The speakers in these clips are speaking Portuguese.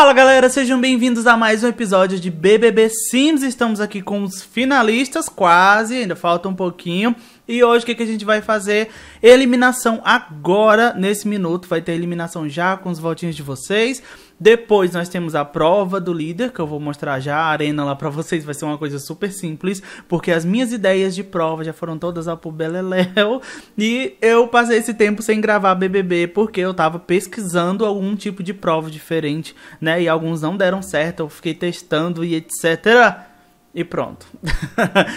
Fala galera, sejam bem-vindos a mais um episódio de BBB Sims. Estamos aqui com os finalistas, quase, ainda falta um pouquinho. E hoje o que, que a gente vai fazer? Eliminação agora, nesse minuto. Vai ter eliminação já com os votinhos de vocês. Depois nós temos a prova do líder, que eu vou mostrar já a arena lá pra vocês, vai ser uma coisa super simples, porque as minhas ideias de prova já foram todas a pro Beleléu, e eu passei esse tempo sem gravar BBB, porque eu tava pesquisando algum tipo de prova diferente, né, e alguns não deram certo, eu fiquei testando e etc, e pronto.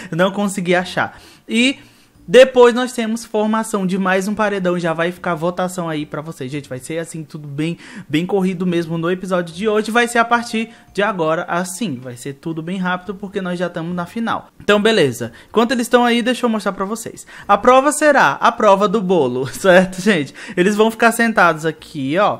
não consegui achar. E depois nós temos formação de mais um paredão, já vai ficar votação aí para vocês. Gente, vai ser assim tudo bem, bem corrido mesmo no episódio de hoje, vai ser a partir de agora assim, vai ser tudo bem rápido porque nós já estamos na final. Então beleza. Enquanto eles estão aí, deixa eu mostrar para vocês. A prova será a prova do bolo, certo, gente? Eles vão ficar sentados aqui, ó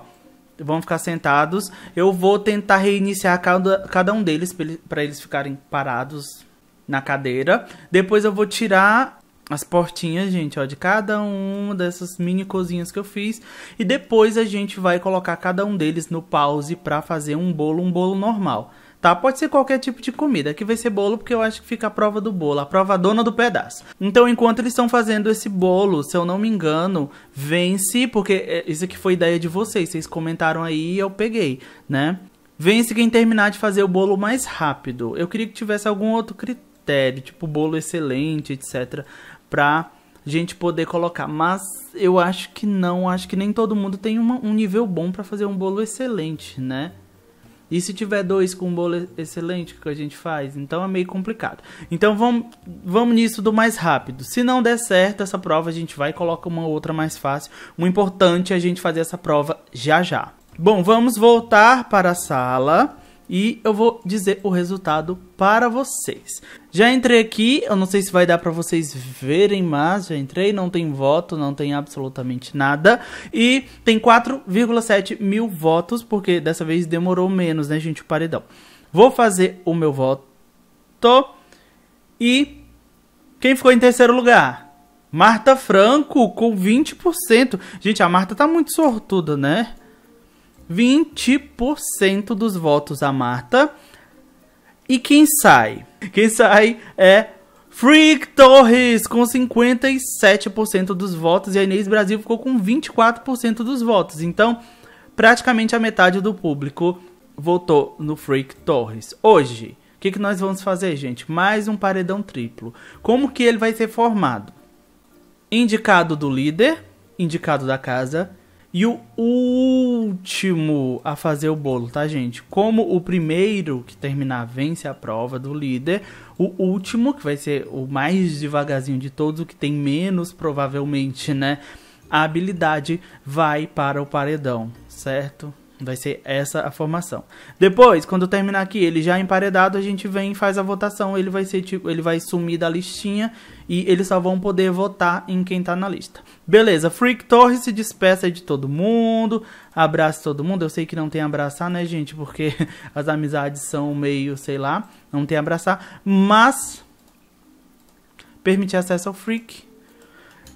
vão ficar sentados. Eu vou tentar reiniciar cada, cada um deles para eles ficarem parados na cadeira. Depois eu vou tirar as portinhas, gente, ó, de cada um dessas mini cozinhas que eu fiz. E depois a gente vai colocar cada um deles no pause pra fazer um bolo, um bolo normal. Tá? Pode ser qualquer tipo de comida. Aqui vai ser bolo porque eu acho que fica a prova do bolo, a prova dona do pedaço. Então, enquanto eles estão fazendo esse bolo, se eu não me engano, vence, porque é, isso aqui foi ideia de vocês, vocês comentaram aí e eu peguei, né? Vence quem terminar de fazer o bolo mais rápido. Eu queria que tivesse algum outro critério, tipo bolo excelente, etc pra gente poder colocar. Mas eu acho que não, acho que nem todo mundo tem uma, um nível bom para fazer um bolo excelente, né? E se tiver dois com um bolo excelente, o que a gente faz? Então é meio complicado. Então vamos, vamos nisso do mais rápido. Se não der certo essa prova, a gente vai e coloca uma outra mais fácil. O importante é a gente fazer essa prova já já. Bom, vamos voltar para a sala e eu vou dizer o resultado para vocês. Já entrei aqui, eu não sei se vai dar para vocês verem, mas já entrei, não tem voto, não tem absolutamente nada. E tem 4,7 mil votos, porque dessa vez demorou menos, né, gente, o paredão. Vou fazer o meu voto. E quem ficou em terceiro lugar? Marta Franco, com 20%. Gente, a Marta tá muito sortuda, né? 20% dos votos a Marta. E quem sai? Quem sai é Freak Torres com 57% dos votos e a Inês Brasil ficou com 24% dos votos. Então, praticamente a metade do público votou no Freak Torres. Hoje, o que, que nós vamos fazer, gente? Mais um paredão triplo. Como que ele vai ser formado? Indicado do líder, indicado da casa e o último a fazer o bolo, tá, gente? Como o primeiro que terminar vence a prova do líder, o último, que vai ser o mais devagarzinho de todos, o que tem menos provavelmente, né? A habilidade vai para o paredão, certo? Vai ser essa a formação. Depois, quando terminar aqui, ele já emparedado, a gente vem e faz a votação. Ele vai ser tipo, ele vai sumir da listinha e eles só vão poder votar em quem tá na lista. Beleza, Freak Torres se despeça de todo mundo. Abraço todo mundo. Eu sei que não tem abraçar, né, gente? Porque as amizades são meio, sei lá, não tem abraçar, mas permitir acesso ao Freak.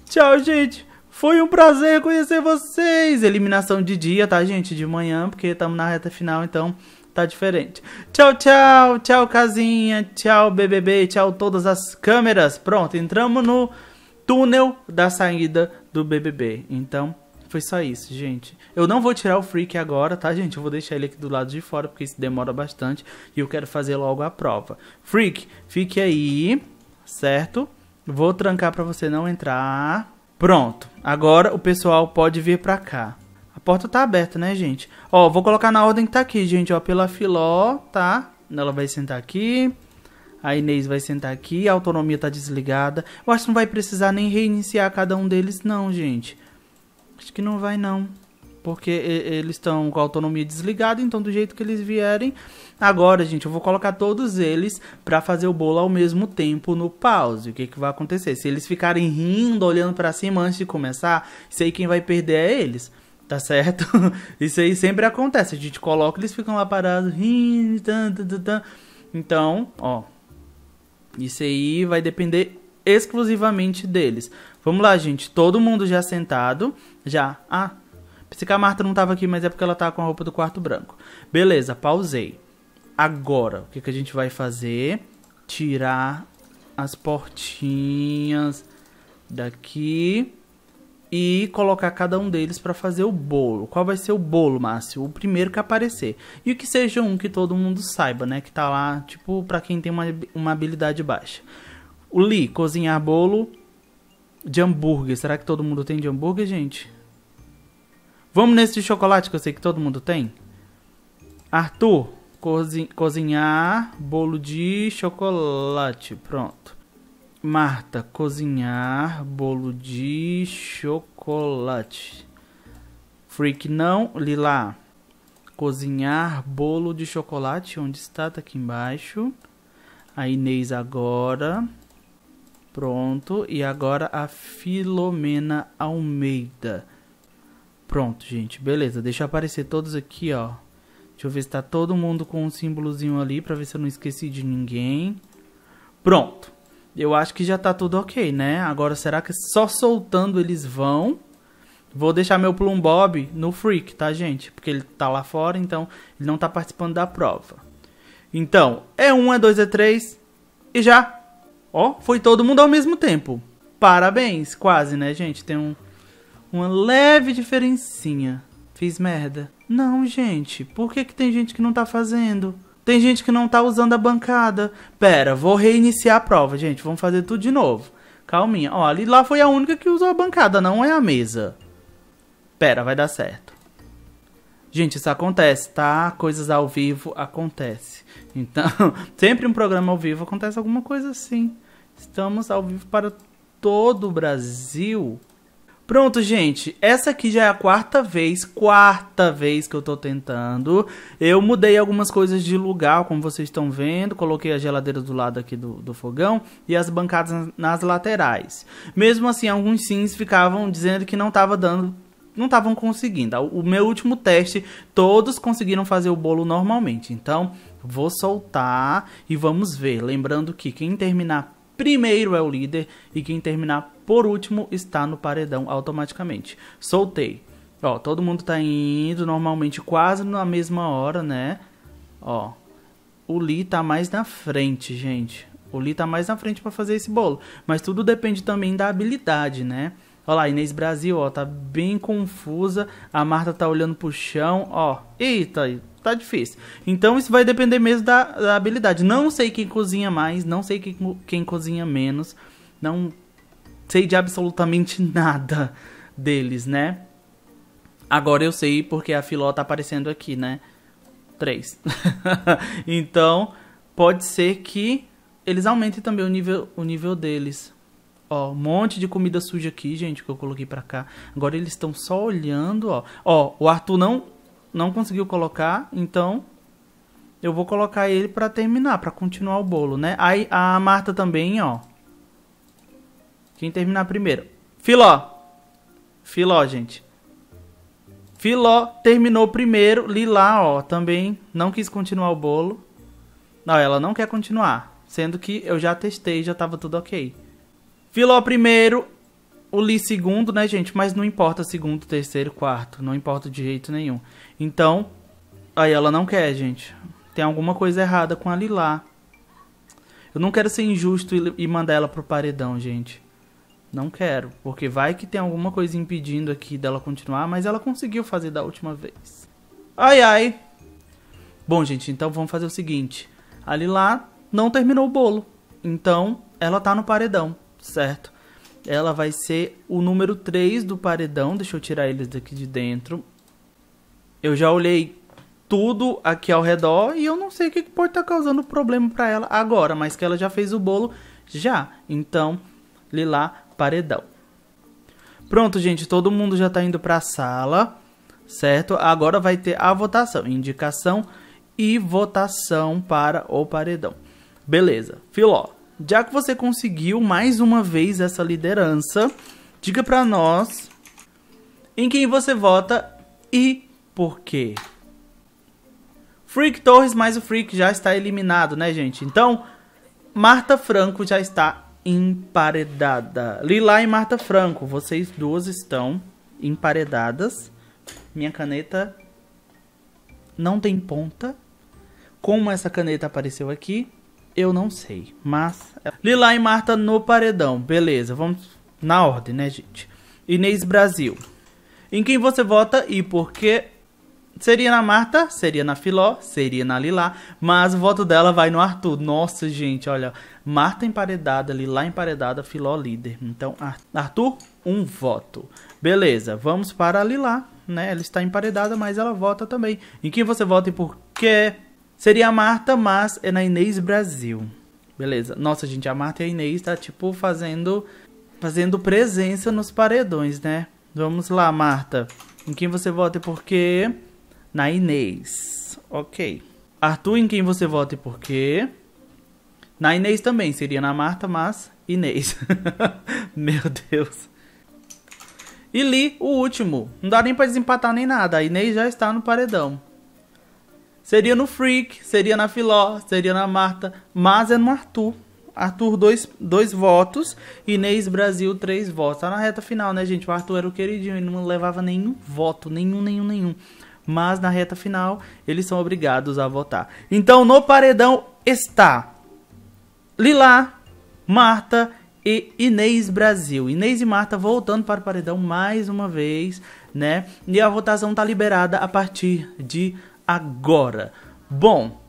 Tchau, gente. Foi um prazer conhecer vocês. Eliminação de dia, tá, gente? De manhã, porque estamos na reta final, então tá diferente. Tchau, tchau. Tchau, casinha. Tchau, BBB. Tchau, todas as câmeras. Pronto, entramos no túnel da saída do BBB. Então, foi só isso, gente. Eu não vou tirar o freak agora, tá, gente? Eu vou deixar ele aqui do lado de fora, porque isso demora bastante. E eu quero fazer logo a prova. Freak, fique aí, certo? Vou trancar pra você não entrar. Pronto. Agora o pessoal pode vir pra cá. A porta tá aberta, né, gente? Ó, vou colocar na ordem que tá aqui, gente. Ó, pela Filó, tá? Ela vai sentar aqui. A Inês vai sentar aqui. A autonomia tá desligada. Eu acho que não vai precisar nem reiniciar cada um deles, não, gente. Acho que não vai, não. Porque eles estão com a autonomia desligada, então do jeito que eles vierem. Agora, gente, eu vou colocar todos eles para fazer o bolo ao mesmo tempo no pause. O que, que vai acontecer? Se eles ficarem rindo, olhando para cima antes de começar, sei quem vai perder é eles tá certo? Isso aí sempre acontece. A gente coloca, eles ficam lá parados, rindo, tan, tan, tan. Então, ó. Isso aí vai depender exclusivamente deles. Vamos lá, gente. Todo mundo já sentado. Já. Ah, Pensei que a Marta não tava aqui, mas é porque ela tá com a roupa do quarto branco. Beleza, pausei. Agora, o que, que a gente vai fazer? Tirar as portinhas daqui e colocar cada um deles para fazer o bolo. Qual vai ser o bolo, Márcio? O primeiro que aparecer. E que seja um que todo mundo saiba, né? Que tá lá, tipo, para quem tem uma, uma habilidade baixa. O Lee, cozinhar bolo de hambúrguer. Será que todo mundo tem de hambúrguer, gente? Vamos nesse de chocolate que eu sei que todo mundo tem? Arthur, cozin cozinhar bolo de chocolate. Pronto. Marta, cozinhar bolo de chocolate. Freak não. Lila, cozinhar bolo de chocolate. Onde está? Tá aqui embaixo. A Inês agora. Pronto. E agora a Filomena Almeida. Pronto, gente, beleza. Deixa aparecer todos aqui, ó. Deixa eu ver se tá todo mundo com um símbolozinho ali pra ver se eu não esqueci de ninguém. Pronto. Eu acho que já tá tudo ok, né? Agora, será que só soltando eles vão? Vou deixar meu Plum Bob no Freak, tá, gente? Porque ele tá lá fora, então ele não tá participando da prova. Então, é um, é dois, é três e já. Ó, foi todo mundo ao mesmo tempo. Parabéns, quase, né, gente? Tem um... Uma leve diferencinha. Fiz merda. Não, gente, por que, que tem gente que não tá fazendo? Tem gente que não tá usando a bancada. Pera, vou reiniciar a prova, gente. Vamos fazer tudo de novo. Calminha. Ó, ali lá foi a única que usou a bancada, não é a mesa. Pera, vai dar certo. Gente, isso acontece, tá? Coisas ao vivo acontece. Então, sempre um programa ao vivo acontece alguma coisa assim. Estamos ao vivo para todo o Brasil. Pronto, gente. Essa aqui já é a quarta vez, quarta vez que eu tô tentando. Eu mudei algumas coisas de lugar, como vocês estão vendo. Coloquei a geladeira do lado aqui do, do fogão e as bancadas nas laterais. Mesmo assim, alguns sims ficavam dizendo que não tava dando não estavam conseguindo. O meu último teste, todos conseguiram fazer o bolo normalmente. Então, vou soltar e vamos ver. Lembrando que quem terminar primeiro é o líder e quem terminar por último está no paredão automaticamente. Soltei. Ó, todo mundo tá indo normalmente quase na mesma hora, né? Ó. O Lee tá mais na frente, gente. O Lee tá mais na frente para fazer esse bolo, mas tudo depende também da habilidade, né? Olha lá, Inês Brasil, ó, tá bem confusa. A Marta tá olhando pro chão, ó. Eita, tá difícil. Então isso vai depender mesmo da, da habilidade. Não sei quem cozinha mais, não sei quem, quem cozinha menos, não sei de absolutamente nada deles, né? Agora eu sei porque a Filó tá aparecendo aqui, né? Três. então, pode ser que eles aumentem também o nível, o nível deles. Ó, um monte de comida suja aqui, gente, que eu coloquei pra cá. Agora eles estão só olhando, ó. Ó, o Arthur não não conseguiu colocar, então eu vou colocar ele para terminar, para continuar o bolo, né? Aí a Marta também, ó. Quem terminar primeiro? Filó. Filó, gente. Filó terminou primeiro, Lila ó, também não quis continuar o bolo. Não, ela não quer continuar, sendo que eu já testei, já tava tudo OK. Filó primeiro, o li segundo, né, gente? Mas não importa segundo, terceiro, quarto. Não importa de jeito nenhum. Então, aí ela não quer, gente. Tem alguma coisa errada com a Lilá. Eu não quero ser injusto e, e mandar ela pro paredão, gente. Não quero, porque vai que tem alguma coisa impedindo aqui dela continuar, mas ela conseguiu fazer da última vez. Ai, ai. Bom, gente, então vamos fazer o seguinte. A Lilá não terminou o bolo, então ela tá no paredão, certo? ela vai ser o número 3 do paredão. Deixa eu tirar eles daqui de dentro. Eu já olhei tudo aqui ao redor e eu não sei o que pode estar tá causando problema para ela agora, mas que ela já fez o bolo já. Então, Lilá, paredão. Pronto, gente, todo mundo já está indo para a sala, certo? Agora vai ter a votação, indicação e votação para o paredão. Beleza, filó. Já que você conseguiu mais uma vez essa liderança, diga para nós em quem você vota e por quê. Freak Torres mais o Freak já está eliminado, né, gente? Então, Marta Franco já está emparedada. Lila e Marta Franco, vocês duas estão emparedadas. Minha caneta não tem ponta. Como essa caneta apareceu aqui? Eu não sei, mas. Lila e Marta no paredão, beleza, vamos na ordem, né, gente? Inês Brasil. Em quem você vota e por quê? Seria na Marta, seria na Filó, seria na Lilá, mas o voto dela vai no Arthur. Nossa, gente, olha. Marta emparedada, Lilá emparedada, Filó líder. Então, Arthur, um voto. Beleza, vamos para a Lilá, né? Ela está emparedada, mas ela vota também. Em quem você vota e por quê? Seria a Marta, mas é na Inês Brasil. Beleza. Nossa, gente, a Marta e a Inês tá, tipo, fazendo, fazendo presença nos paredões, né? Vamos lá, Marta. Em quem você vota e por quê? Na Inês. Ok. Arthur, em quem você vota e por quê? Na Inês também. Seria na Marta, mas Inês. Meu Deus. E Li, o último. Não dá nem pra desempatar nem nada. A Inês já está no paredão. Seria no Freak, seria na Filó, seria na Marta, mas é no Arthur. Arthur, dois, dois votos. Inês Brasil, três votos. Tá na reta final, né, gente? O Arthur era o queridinho, ele não levava nenhum voto, nenhum, nenhum, nenhum. Mas na reta final, eles são obrigados a votar. Então, no paredão está Lila, Marta e Inês Brasil. Inês e Marta voltando para o paredão mais uma vez, né? E a votação tá liberada a partir de agora. Bom,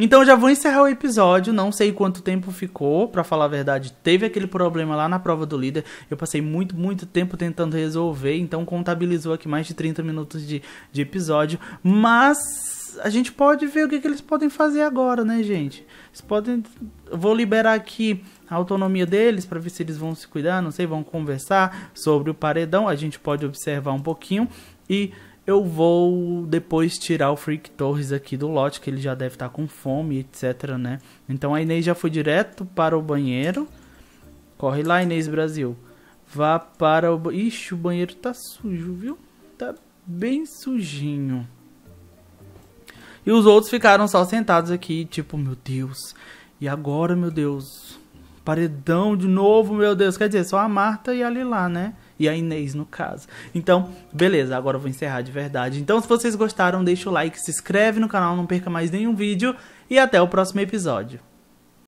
então já vou encerrar o episódio, não sei quanto tempo ficou, para falar a verdade, teve aquele problema lá na prova do líder, eu passei muito, muito tempo tentando resolver, então contabilizou aqui mais de 30 minutos de, de episódio, mas a gente pode ver o que, que eles podem fazer agora, né, gente? Eles podem... vou liberar aqui a autonomia deles para ver se eles vão se cuidar, não sei, vão conversar sobre o paredão, a gente pode observar um pouquinho e eu vou depois tirar o Freak Torres aqui do lote, que ele já deve estar tá com fome, etc, né? Então a Inês já foi direto para o banheiro. Corre lá, Inês Brasil. Vá para o... Ixi, o banheiro tá sujo, viu? Tá bem sujinho. E os outros ficaram só sentados aqui, tipo, meu Deus. E agora, meu Deus? Paredão de novo, meu Deus. Quer dizer, só a Marta e a Lilá, né? e a Inês, no caso. Então, beleza, agora eu vou encerrar de verdade. Então, se vocês gostaram, deixa o like, se inscreve no canal, não perca mais nenhum vídeo e até o próximo episódio.